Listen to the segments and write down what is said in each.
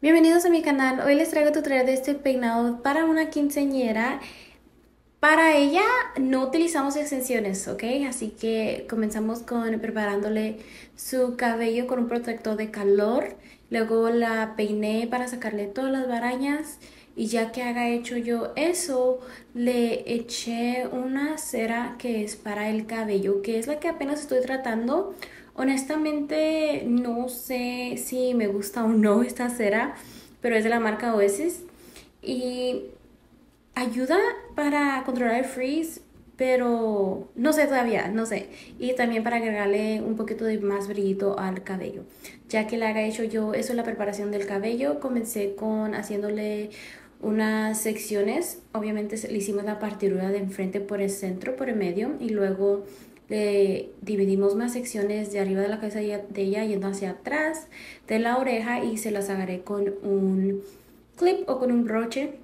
Bienvenidos a mi canal, hoy les traigo tutorial de este peinado para una quinceañera. Para ella no utilizamos extensiones, ¿ok? Así que comenzamos con preparándole su cabello con un protector de calor. Luego la peiné para sacarle todas las barañas. Y ya que haga hecho yo eso, le eché una cera que es para el cabello, que es la que apenas estoy tratando. Honestamente no sé si me gusta o no esta cera, pero es de la marca Oasis y ayuda para controlar el frizz, pero no sé todavía, no sé. Y también para agregarle un poquito de más brillito al cabello. Ya que la haga hecho yo, eso es la preparación del cabello. Comencé con haciéndole unas secciones. Obviamente le hicimos la partidura de enfrente por el centro, por el medio. Y luego dividimos más secciones de arriba de la cabeza de ella yendo hacia atrás de la oreja y se las agarré con un clip o con un broche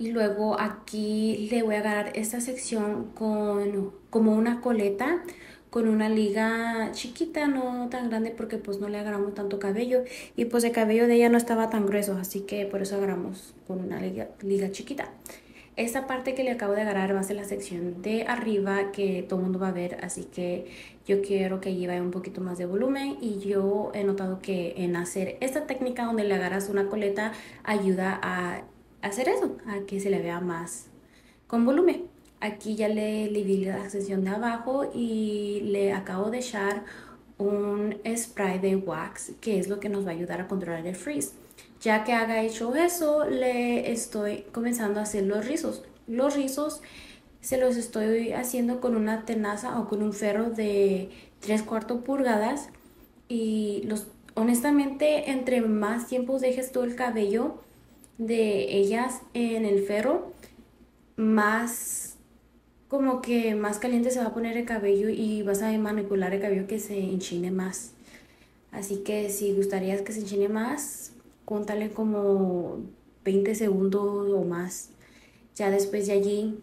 y luego aquí le voy a agarrar esta sección con como una coleta con una liga chiquita, no tan grande porque pues no le agarramos tanto cabello y pues el cabello de ella no estaba tan grueso, así que por eso agarramos con una liga, liga chiquita. Esta parte que le acabo de agarrar va a ser la sección de arriba que todo el mundo va a ver, así que yo quiero que lleve un poquito más de volumen y yo he notado que en hacer esta técnica donde le agarras una coleta ayuda a hacer eso, a que se le vea más con volumen. Aquí ya le dividí la sección de abajo y le acabo de echar un spray de wax que es lo que nos va a ayudar a controlar el freeze. Ya que haga hecho eso, le estoy comenzando a hacer los rizos. Los rizos se los estoy haciendo con una tenaza o con un ferro de 3 cuartos pulgadas y los honestamente entre más tiempo dejes tú el cabello de ellas en el ferro más como que más caliente se va a poner el cabello y vas a manipular el cabello que se enchine más así que si gustarías que se enchine más contarle como 20 segundos o más. Ya después de allí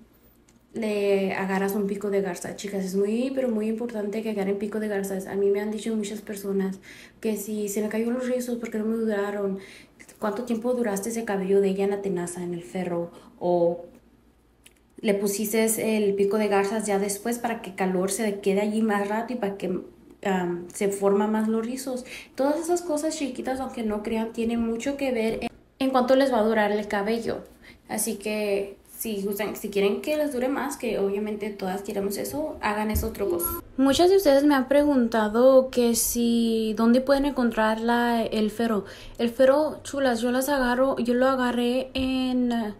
le agarras un pico de garza. Chicas, es muy, pero muy importante que agarren pico de garzas. A mí me han dicho muchas personas que si se me cayó los rizos porque no me duraron, cuánto tiempo duraste ese cabello de ella en la tenaza, en el ferro, o le pusiste el pico de garzas ya después para que calor se quede allí más rato y para que se forman más los rizos. Todas esas cosas chiquitas, aunque no crean, tienen mucho que ver en, cuanto cuánto les va a durar el cabello. Así que si, si quieren que les dure más, que obviamente todas queremos eso, hagan esos trucos. Muchas de ustedes me han preguntado que si dónde pueden encontrar el ferro El ferro chulas, yo las agarro, yo lo agarré en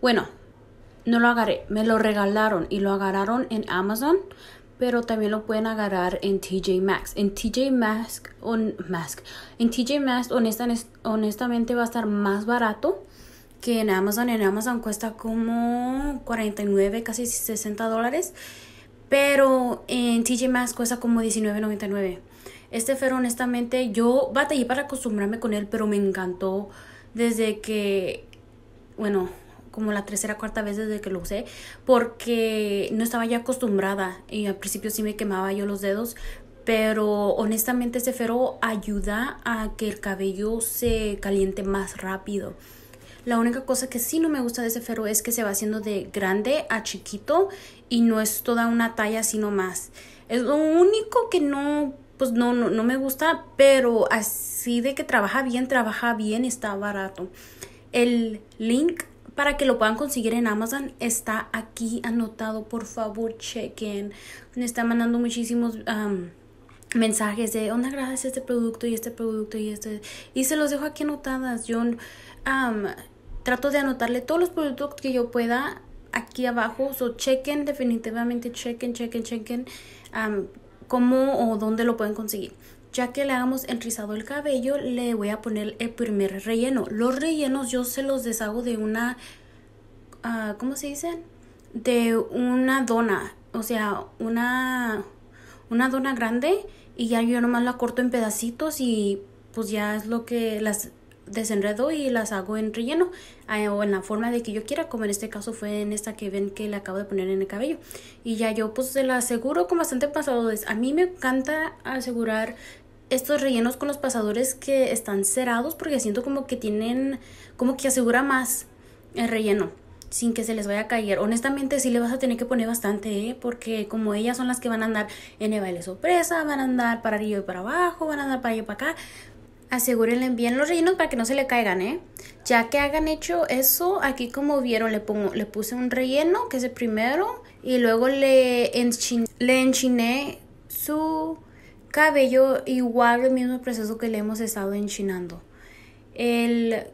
bueno, no lo agarré, me lo regalaron y lo agarraron en Amazon pero también lo pueden agarrar en TJ Maxx. En TJ Maxx, on, Mask. en TJ Maxx honestamente va a estar más barato que en Amazon. En Amazon cuesta como 49, casi 60 dólares, pero en TJ Maxx cuesta como 19.99. Este ferro honestamente yo batallé para acostumbrarme con él, pero me encantó desde que, bueno, como la tercera, cuarta vez desde que lo usé, porque no estaba ya acostumbrada y al principio sí me quemaba yo los dedos, pero honestamente este ferro ayuda a que el cabello se caliente más rápido. La única cosa que sí no me gusta de ese ferro es que se va haciendo de grande a chiquito y no es toda una talla sino más. Es lo único que no pues no, no, no me gusta, pero así de que trabaja bien, trabaja bien, está barato. El link para que lo puedan conseguir en Amazon está aquí anotado. Por favor, chequen. Me están mandando muchísimos mensajes de, onda, gracias este producto y este producto y este. Y se los dejo aquí anotadas. Yo trato de anotarle todos los productos que yo pueda aquí abajo. So, chequen, definitivamente chequen, chequen, chequen cómo o dónde lo pueden conseguir ya que le hagamos enrizado el cabello le voy a poner el primer relleno los rellenos yo se los deshago de una ah, ¿cómo se dice? de una dona o sea una una dona grande y ya yo nomás la corto en pedacitos y pues ya es lo que las desenredo y las hago en relleno ah, o en la forma de que yo quiera como en este caso fue en esta que ven que le acabo de poner en el cabello y ya yo pues se la aseguro con bastante pasado. a mí me encanta asegurar estos rellenos con los pasadores que están cerados porque siento como que tienen, como que asegura más el relleno sin que se les vaya a caer. Honestamente sí le vas a tener que poner bastante, ¿eh? porque como ellas son las que van a andar en el baile sorpresa, van a andar para arriba y para abajo, van a andar para allá y para acá. Asegúrenle bien los rellenos para que no se le caigan, ¿eh? Ya que hagan hecho eso, aquí como vieron le, pongo, le puse un relleno, que es el primero, y luego le, le enchiné su cabello igual el mismo proceso que le hemos estado enchinando. El,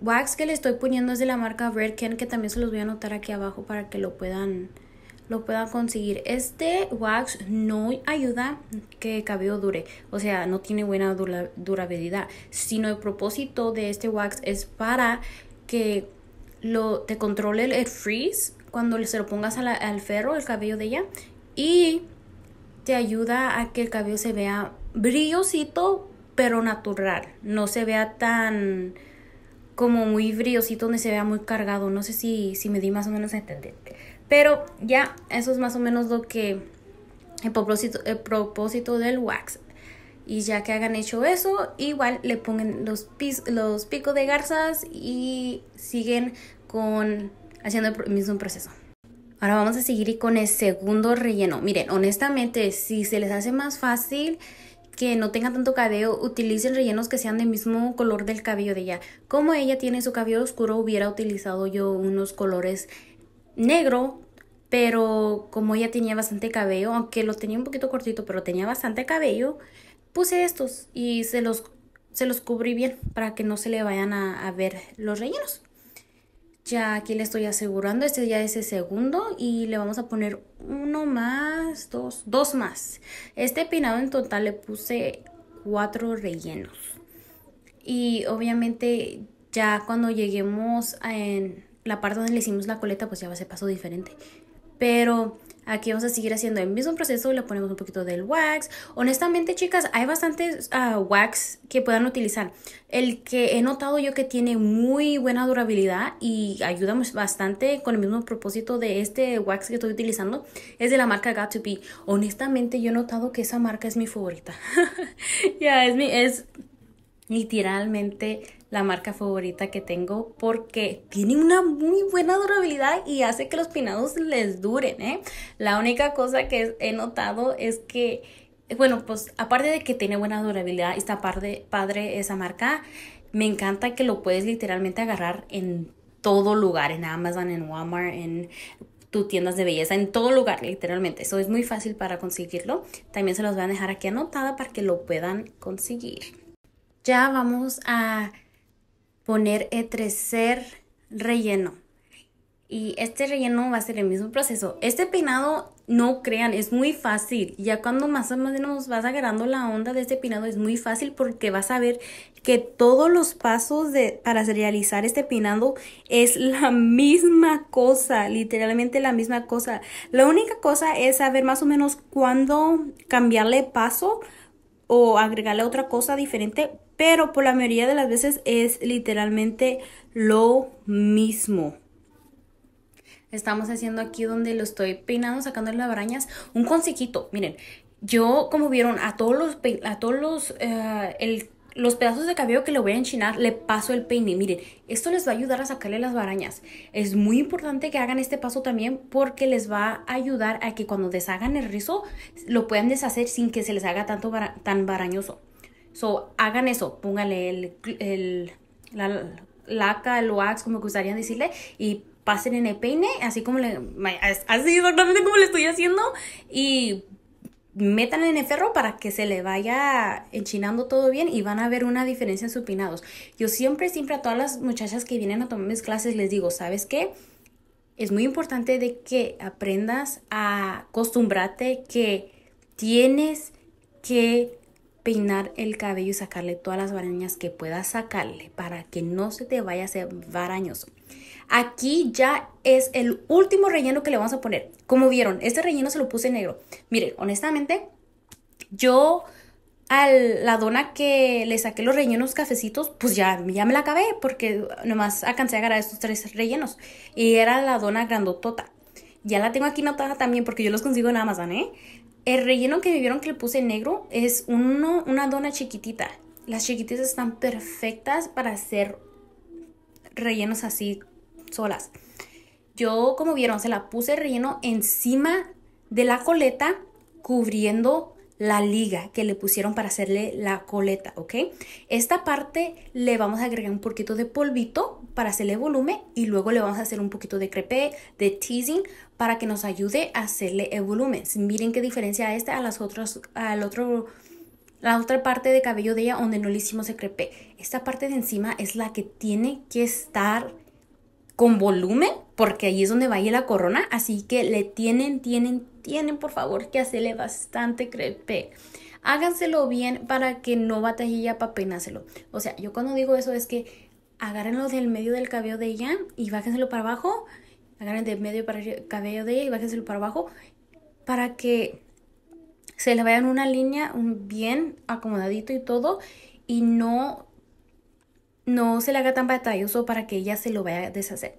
wax que le estoy poniendo es de la marca Red que también se los voy a anotar aquí abajo para que lo puedan, lo puedan conseguir. Este wax no ayuda que el cabello dure, o sea, no tiene buena durabilidad, sino el propósito de este wax es para que lo, te controle el freeze cuando se lo pongas al ferro, el cabello de ella, y te ayuda a que el cabello se vea brillosito, pero natural. No se vea tan como muy brillosito, ni se vea muy cargado. No sé si, si me di más o menos a entender. Pero ya, eso es más o menos lo que. El propósito, el propósito del wax. Y ya que hagan hecho eso, igual le pongan los, los picos de garzas y siguen con haciendo el mismo proceso. Ahora vamos a seguir con el segundo relleno. Miren, honestamente, si se les hace más fácil que no tengan tanto cabello, utilicen rellenos que sean del mismo color del cabello de ella. Como ella tiene su cabello oscuro, hubiera utilizado yo unos colores negro, pero como ella tenía bastante cabello, aunque lo tenía un poquito cortito, pero tenía bastante cabello, puse estos y se los, se los cubrí bien para que no se le vayan a ver los rellenos. Ya aquí le estoy asegurando, este ya es el segundo y le vamos a poner uno más, dos, dos más. Este peinado en total le puse cuatro rellenos. Y obviamente ya cuando lleguemos a en la parte donde le hicimos la coleta, pues ya va a ser paso diferente. Pero Aquí vamos a seguir haciendo el mismo proceso, le ponemos un poquito del wax. Honestamente, chicas, hay bastantes ah, wax que puedan utilizar. El que he notado yo que tiene muy buena durabilidad y ayuda bastante con el mismo propósito de este wax que estoy utilizando es de la marca Got to Be. Honestamente, yo he notado que esa marca es mi favorita. ya, es mi es literalmente la marca favorita que tengo porque tiene una muy buena durabilidad y hace que los peinados les duren. ¿eh? La única cosa que he notado es que, bueno, pues aparte de que tiene buena durabilidad, está padre esa marca, me encanta que lo puedes literalmente agarrar en todo lugar, en Amazon, en Walmart, en tus tiendas de belleza, en todo lugar, literalmente. Eso es muy fácil para conseguirlo. También se los voy a dejar aquí anotada para que lo puedan conseguir. Ya vamos a poner tercer relleno. Y este relleno va a ser el mismo proceso. Este peinado, no crean, es muy fácil. Ya cuando más o menos vas agarrando la onda de este peinado, es muy fácil porque vas a ver que todos los pasos de, para realizar este peinado es la misma cosa, literalmente la misma cosa. La única cosa es saber más o menos cuándo cambiarle paso o agregarle otra cosa diferente pero por la mayoría de las veces es literalmente lo mismo. Estamos haciendo aquí donde lo estoy peinando, sacando las barañas, un consejito. Miren, yo como vieron a todos los, a todos los, eh, los pedazos de cabello que le voy a enchinar, le paso el peine. Miren, esto les va a ayudar a sacarle las barañas. Es muy importante que hagan este paso también porque les va a ayudar a que cuando deshagan el rizo, lo puedan deshacer sin que se les haga tanto tan barañoso. So, hagan eso, pónganle el, la laca, el wax, como gustaría decirle, y pasen en el peine, así como le, así como le estoy haciendo, y metan en el ferro para que se le vaya enchinando todo bien y van a ver una diferencia en sus peinados. Yo siempre, siempre a todas las muchachas que vienen a tomar mis clases les digo, ¿sabes qué? Es muy importante de que aprendas a acostumbrarte que tienes que peinar el cabello y sacarle todas las varañas que puedas sacarle para que no se te vaya a hacer varañoso. Aquí ya es el último relleno que le vamos a poner. Como vieron, este relleno se lo puse negro. Miren, honestamente, yo a la dona que le saqué los rellenos cafecitos, pues ya, ya me la acabé porque nomás alcancé a agarrar estos tres rellenos. Y era la dona grandotota. Ya la tengo aquí notada también porque yo los consigo en Amazon, ¿eh? El relleno que vieron que le puse negro es uno, una dona chiquitita. Las chiquititas están perfectas para hacer rellenos así solas. Yo, como vieron, se la puse relleno encima de la coleta, cubriendo la liga que le pusieron para hacerle la coleta, ¿ok? Esta parte le vamos a agregar un poquito de polvito para hacerle volumen y luego le vamos a hacer un poquito de crepe, de teasing para que nos ayude a hacerle el volumen. Miren qué diferencia esta a las otras, al otro la otra parte de cabello de ella donde no le hicimos el crepe. Esta parte de encima es la que tiene que estar con volumen, porque ahí es donde va a ir la corona, así que le tienen, tienen, tienen por favor que hacerle bastante crepe. Háganselo bien para que no batallilla para peinárselo. O sea, yo cuando digo eso es que agárrenlo del medio del cabello de ella y bájenselo para abajo, agarren del medio para el cabello de ella y bájenselo para abajo para que se le vaya en una línea bien acomodadito y todo y no no se le haga tan batalloso para que ella se lo vaya a deshacer.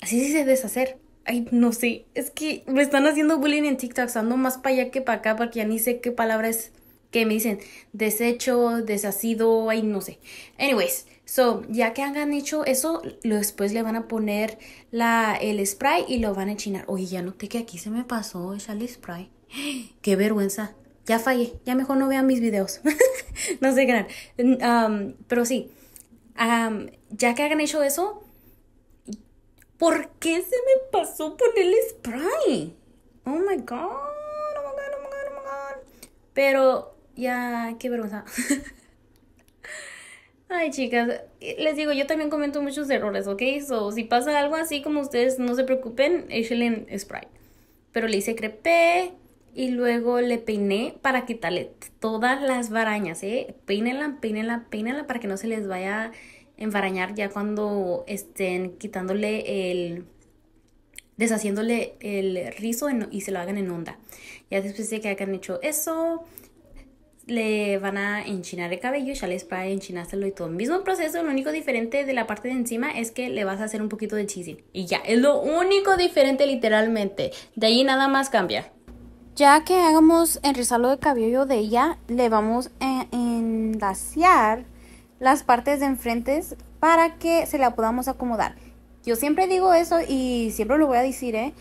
Así sí se deshacer. Ay, no sé. Es que me están haciendo bullying en TikTok. Ando más para allá que para acá porque ya ni sé qué palabras que me dicen. Desecho, deshacido, ay, no sé. Anyways, so, ya que hayan hecho eso, después le van a poner la, el spray y lo van a enchinar. Oye, ya noté que aquí se me pasó esa el spray. Qué vergüenza. Ya fallé. Ya mejor no vean mis videos. no sé, qué Um, pero sí ya que hagan hecho eso, ¿por qué se me pasó ponerle spray? Oh my god, oh my god, oh my god, oh my god. Pero ya, qué vergüenza. Ay, chicas, eh, les digo, yo también comento muchos errores, ¿ok? So, si pasa algo así como ustedes, no se preocupen, échenle spray. Pero le hice crepe, y luego le peiné para quitarle todas las barañas, ¿eh? Peínenla, peínenla, peínenla para que no se les vaya a embarañar ya cuando estén quitándole el... deshaciéndole el rizo y se lo hagan en onda. Ya después de que hayan hecho eso, le van a enchinar el cabello, ya les para enchinárselo y todo. Mismo proceso, lo único diferente de la parte de encima es que le vas a hacer un poquito de chisil. Y ya, es lo único diferente literalmente. De ahí nada más cambia. Ya que hagamos el rizado de cabello de ella, le vamos a enlacear las partes de enfrente para que se la podamos acomodar. Yo siempre digo eso y siempre lo voy a decir, ¿eh?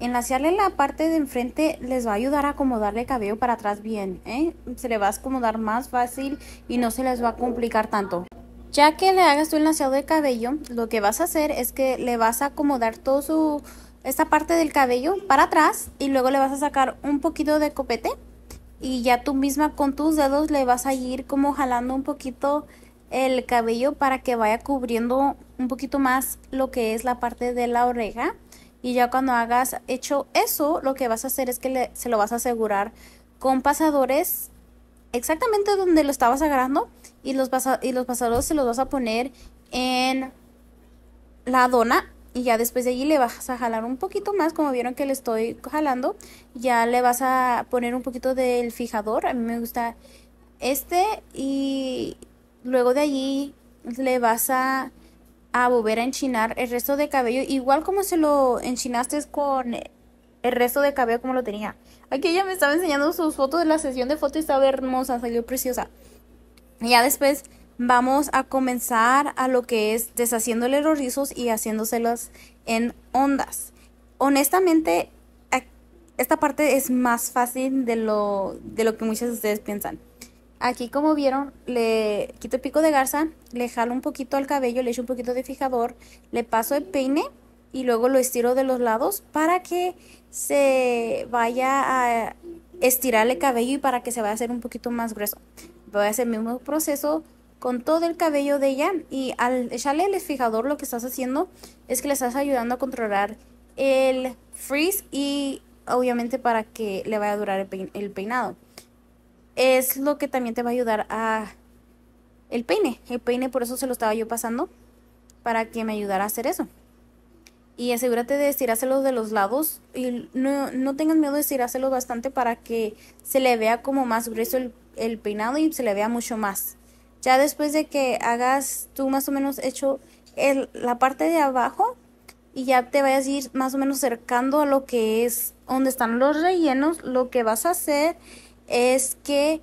Enlacearle la parte de enfrente les va a ayudar a acomodarle cabello para atrás bien, ¿eh? Se le va a acomodar más fácil y no se les va a complicar tanto. Ya que le hagas tu enlaceado de cabello, lo que vas a hacer es que le vas a acomodar todo su esta parte del cabello para atrás y luego le vas a sacar un poquito de copete y ya tú misma con tus dedos le vas a ir como jalando un poquito el cabello para que vaya cubriendo un poquito más lo que es la parte de la oreja y ya cuando hagas hecho eso lo que vas a hacer es que se lo vas a asegurar con pasadores exactamente donde lo estabas agarrando y los, y los pasadores se los vas a poner en la dona y ya después de allí le vas a jalar un poquito más, como vieron que le estoy jalando, ya le vas a poner un poquito del fijador, a mí me gusta este y luego de allí le vas a, volver a enchinar el resto de cabello, igual como se lo enchinaste con el resto de cabello como lo tenía. Aquí ella me estaba enseñando sus fotos de la sesión de fotos, estaba hermosa, salió preciosa. Y ya después vamos a comenzar a lo que es deshaciéndole los rizos y haciéndoselos en ondas. Honestamente, esta parte es más fácil de lo, que muchas de ustedes piensan. Aquí, como vieron, le quito el pico de garza, le jalo un poquito al cabello, le echo un poquito de fijador, le paso el peine y luego lo estiro de los lados para que se vaya a estirar el cabello y para que se vaya a hacer un poquito más grueso. Voy a hacer el mismo proceso con todo el cabello de ella y al echarle el fijador lo que estás haciendo es que le estás ayudando a controlar el frizz y obviamente para que le vaya a durar el, peinado. Es lo que también te va a ayudar a el peine. El peine por eso se lo estaba yo pasando para que me ayudara a hacer eso. Y asegúrate de estirárselo de los lados y no, tengas miedo de estirárselo bastante para que se le vea como más grueso el peinado y se le vea mucho más. Ya después de que hagas tú más o menos hecho la parte de abajo y ya te vayas a ir más o menos cercando a lo que es donde están los rellenos, lo que vas a hacer es que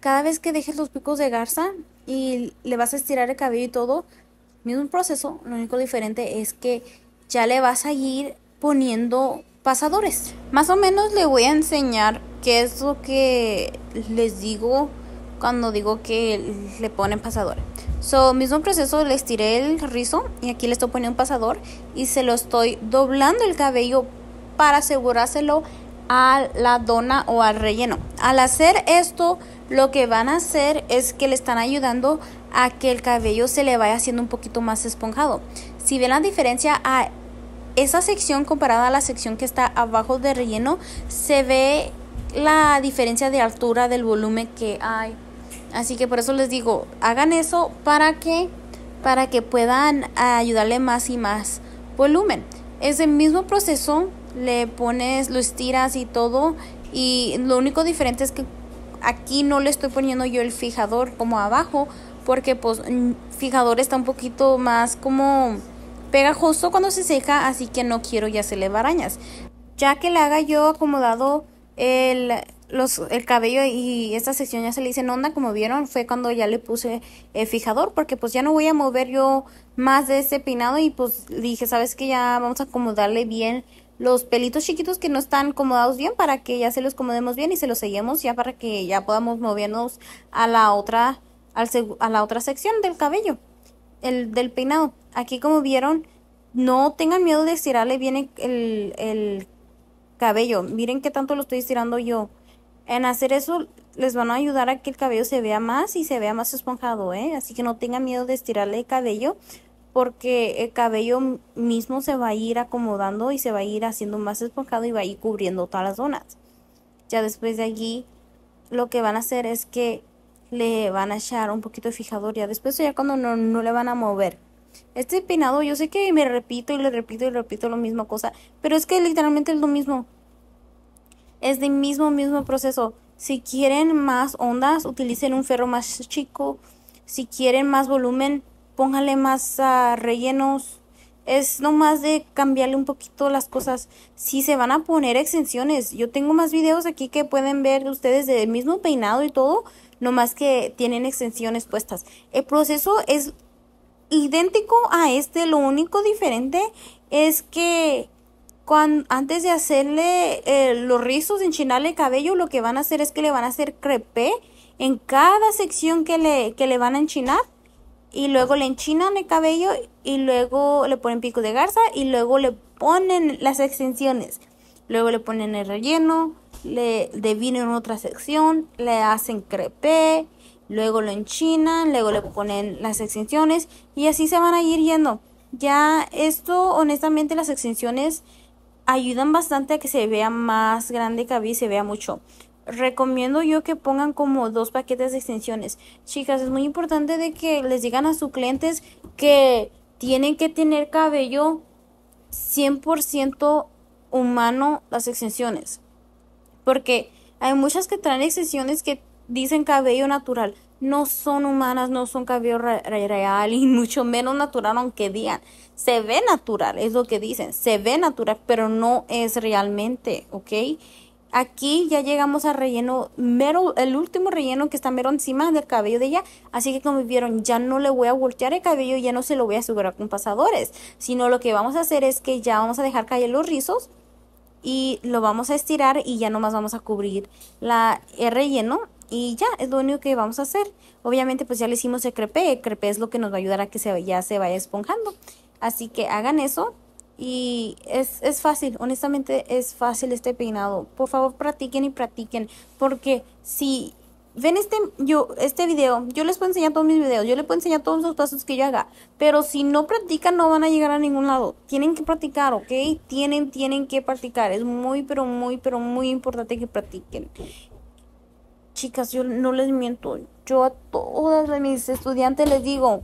cada vez que dejes los picos de garza y le vas a estirar el cabello y todo, mismo proceso, lo único diferente es que ya le vas a ir poniendo pasadores. Más o menos le voy a enseñar qué es lo que les digo cuando digo que le ponen pasador. So, mismo proceso, le estiré el rizo y aquí le estoy poniendo un pasador y se lo estoy doblando el cabello para asegurárselo a la dona o al relleno. Al hacer esto, lo que van a hacer es que le están ayudando a que el cabello se le vaya haciendo un poquito más esponjado. Si ven la diferencia a esa sección comparada a la sección que está abajo del relleno, se ve la diferencia de altura del volumen que hay Así que por eso les digo, hagan eso para que para que puedan ayudarle más y más volumen. es el mismo proceso le pones, lo estiras y todo y lo único diferente es que aquí no le estoy poniendo yo el fijador como abajo porque pues fijador está un poquito más como pegajoso cuando se seca así que no quiero ya se le barañas ya que le haga yo acomodado el los, el cabello y esta sección ya se le hice onda, como vieron, fue cuando ya le puse el eh, fijador, porque pues ya no voy a mover yo más de este peinado y pues dije, sabes que ya vamos a acomodarle bien los pelitos chiquitos que no están acomodados bien para que ya se los acomodemos bien y se los seguimos ya para que ya podamos movernos a la otra, al a la otra sección del cabello, el del peinado. Aquí como vieron, no tengan miedo de estirarle bien el, el cabello. Miren qué tanto lo estoy estirando yo. En hacer eso les van a ayudar a que el cabello se vea más y se vea más esponjado, ¿eh? Así que no tengan miedo de estirarle el cabello porque el cabello mismo se va a ir acomodando y se va a ir haciendo más esponjado y va a ir cubriendo todas las zonas. Ya después de allí lo que van a hacer es que le van a echar un poquito de fijador ya después ya cuando no, le van a mover. Este peinado yo sé que me repito y le repito y le repito lo mismo cosa, pero es que literalmente es lo mismo es del mismo, mismo proceso. Si quieren más ondas, utilicen un ferro más chico. Si quieren más volumen, pónganle más ah, rellenos. Es nomás de cambiarle un poquito las cosas. Si se van a poner extensiones, yo tengo más videos aquí que pueden ver ustedes del mismo peinado y todo, nomás que tienen extensiones puestas. El proceso es idéntico a este, lo único diferente es que antes de hacerle eh, los rizos, enchinarle el cabello, lo que van a hacer es que le van a hacer crepe en cada sección que le, que le van a enchinar. Y luego le enchinan el cabello y luego le ponen pico de garza y luego le ponen las extensiones. Luego le ponen el relleno, le en otra sección, le hacen crepe luego lo enchinan, luego le ponen las extensiones y así se van a ir yendo. Ya esto, honestamente, las extensiones ayudan bastante a que se vea más grande cabello y se vea mucho. Recomiendo yo que pongan como dos paquetes de extensiones. Chicas, es muy importante de que les digan a sus clientes que tienen que tener cabello 100% humano las extensiones. Porque hay muchas que traen extensiones que dicen cabello natural, no son humanas, no son cabello real y mucho menos natural, aunque digan, se ve natural, es lo que dicen, se ve natural, pero no es realmente, ¿ok? Aquí ya llegamos al relleno, mero, el último relleno que está mero encima del cabello de ella. Así que como vieron, ya no le voy a voltear el cabello, ya no se lo voy a asegurar con pasadores. Sino lo que vamos a hacer es que ya vamos a dejar caer los rizos y lo vamos a estirar y ya nomás vamos a cubrir la, el relleno y ya, es lo único que vamos a hacer. Obviamente pues ya le hicimos el crepe el crepe es lo que nos va a ayudar a que se, ya se vaya esponjando. Así que hagan eso y es, es fácil, honestamente es fácil este peinado. Por favor practiquen y practiquen porque si ven este, yo, este video, yo les puedo enseñar todos mis videos, yo les puedo enseñar todos los pasos que yo haga, pero si no practican no van a llegar a ningún lado. Tienen que practicar, ¿ok? Tienen, tienen que practicar. Es muy, pero muy, pero muy importante que practiquen chicas, yo no les miento, yo a todas mis estudiantes les digo,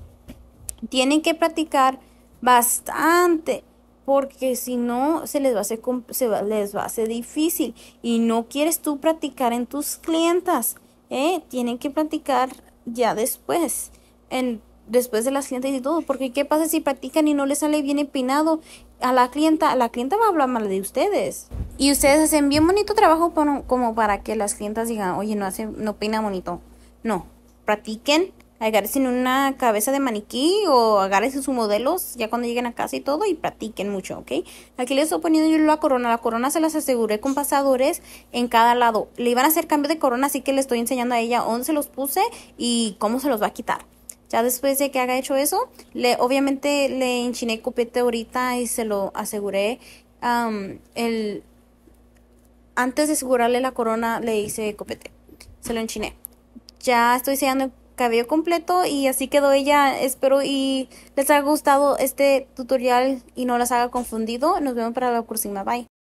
tienen que practicar bastante porque si no se les va a hacer se les va a difícil y no quieres tú practicar en tus clientas, ¿eh? tienen que practicar ya después después de las clientes y todo, porque qué pasa si practican y no les sale bien peinado a la clienta, la clienta va a hablar mal de ustedes. Y ustedes hacen bien bonito trabajo como para que las clientas digan, oye, no hace, no peina bonito. No, practiquen, agárrense una cabeza de maniquí o agárrense sus modelos ya cuando lleguen a casa y todo y practiquen mucho, ¿ok? Aquí les estoy poniendo yo la corona. La corona se las aseguré con pasadores en cada lado. Le iban a hacer cambio de corona, así que le estoy enseñando a ella dónde se los puse y cómo se los va a quitar. Ya después de que haga hecho eso, le, obviamente le enchiné copete ahorita y se lo aseguré. antes de asegurarle la corona, le hice copete. Se lo enchiné. Ya estoy sellando el cabello completo y así quedó ella. Espero y les haya gustado este tutorial y no las haga confundido. Nos vemos para la próxima. Bye.